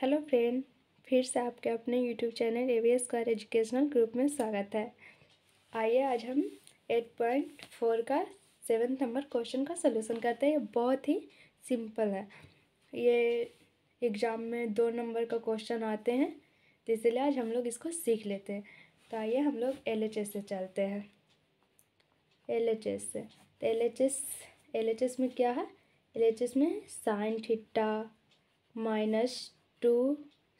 hello friend फिर से आपके अपने YouTube channel A V S car educational group में स्वागत है आइए आज हम एट पॉइंट फोर का सेवन नंबर क्वेश्चन का सलूशन करते हैं ये बहुत ही सिंपल है ये एग्ज़ाम में दो नंबर का क्वेश्चन आते हैं तो इसलिए आज हम लोग इसको सीख लेते हैं तो आइए हम लोग एल एच एस से चलते हैं एल एच एस से तो L H S L H S में क्या है एल एच एस में sine theta minus two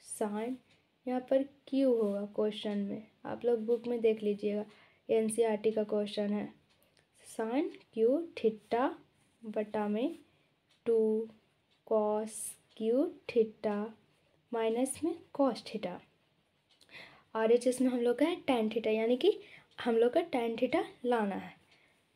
sine यहाँ पर क्यू होगा क्वेश्चन में आप लोग बुक में देख लीजिएगा एन e का क्वेश्चन है साइन क्यू ठिट्टा बटा में two cos cube theta minus में कॉस ठिटा आर एच इसमें हम लोग का है टेन ठिटा यानी कि हम लोग का टेन ठिटा लाना है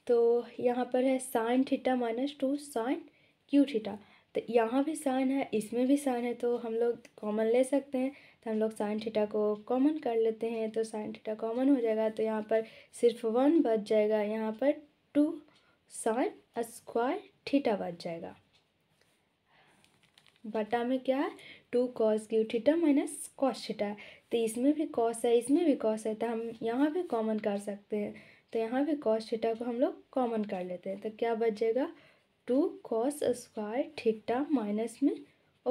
तो यहाँ पर है sine theta minus two sine cube theta तो यहाँ भी साइन है इसमें भी साइन है तो हम लोग कॉमन ले सकते हैं तो हम लोग साइन थीटा को कॉमन कर लेते हैं तो साइन थीटा कॉमन हो जाएगा तो यहाँ पर सिर्फ वन बच जाएगा यहाँ पर टू साइन स्क्वायर थीटा बच जाएगा बटा में क्या है two cos cube theta minus cos theta तो इसमें भी कॉस है इसमें भी कॉस है तो हम यहाँ भी कॉमन कर सकते हैं तो यहाँ भी कॉस थीटा को हम लोग कॉमन कर लेते हैं तो क्या बच जाएगा two cos square theta minus में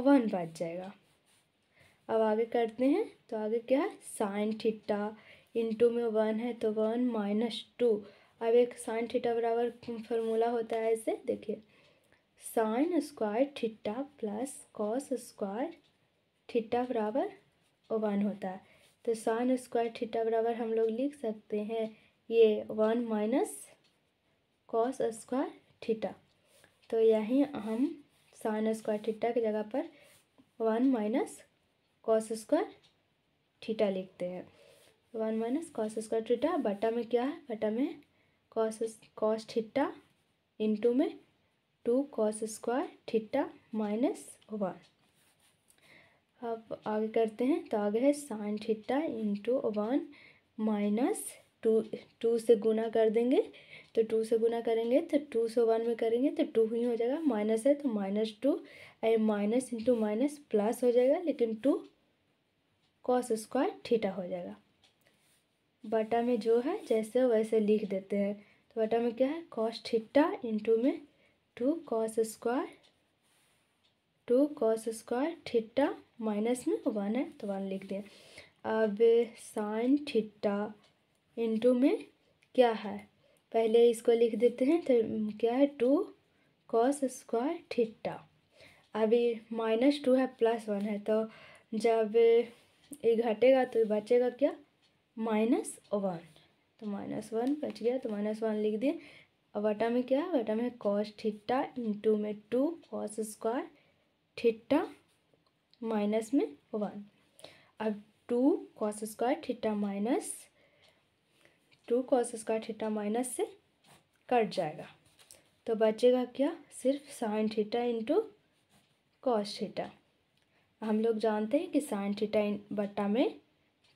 वन बच जाएगा अब आगे करते हैं तो आगे क्या है साइन ठिट्टा इंटू में वन है तो वन माइनस टू अब एक साइन ठिट्टा बराबर फॉर्मूला होता है ऐसे देखिए sine square theta plus cos square theta बराबर वन होता है तो साइन स्क्वायर ठिट्टा बराबर हम लोग लिख सकते हैं ये one minus cos square theta तो यहीं हम साइन स्क्वायर थीटा की जगह पर one minus cos square theta लिखते हैं one minus cos square theta बटा में क्या है बटा में कॉस कॉस थीटा इंटू में two cos square theta minus one अब आगे करते हैं तो आगे है sine theta into one minus two two से गुना कर देंगे तो टू से गुना करेंगे तो टू सौ वन में करेंगे तो टू ही हो जाएगा माइनस है तो minus two a minus into minus plus हो जाएगा लेकिन टू कॉस स्क्वायर ठीठा हो जाएगा बटा में जो है जैसे वैसे लिख देते हैं तो बटा में क्या है कॉस ठिट्टा इंटू में two cos square two cos square theta minus में वन है तो वन लिख दिया अब साइन ठिट्टा इंटू में क्या है पहले इसको लिख देते हैं तो क्या है टू कॉस स्क्वायर ठिट्टा अभी माइनस टू है प्लस वन है तो जब ये घटेगा तो बचेगा क्या माइनस वन तो माइनस वन बच गया तो माइनस वन लिख दिए अब बटा में क्या है बटा में कॉस ठीटा इंटू में two cos square theta minus में वन अब two cos square theta minus two cos square theta minus से कट जाएगा तो बचेगा क्या सिर्फ sine theta into cos theta हम लोग जानते हैं कि साइन थीटा बट्टा में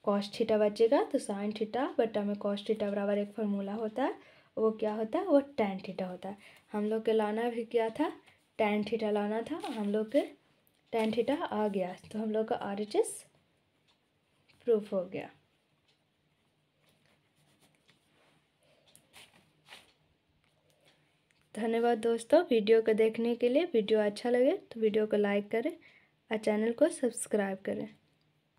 कॉस थीटा बचेगा तो साइन थीटा बट्टा में कॉस थीटा बराबर एक फॉर्मूला होता है वो क्या होता है वो टेन थीटा होता है हम लोग के लाना भी क्या था टेन थीटा लाना था हम लोग के टेन थीटा आ गया तो हम लोग का आर प्रूफ हो गया धन्यवाद दोस्तों वीडियो को देखने के लिए वीडियो अच्छा लगे तो वीडियो को लाइक करें और चैनल को सब्सक्राइब करें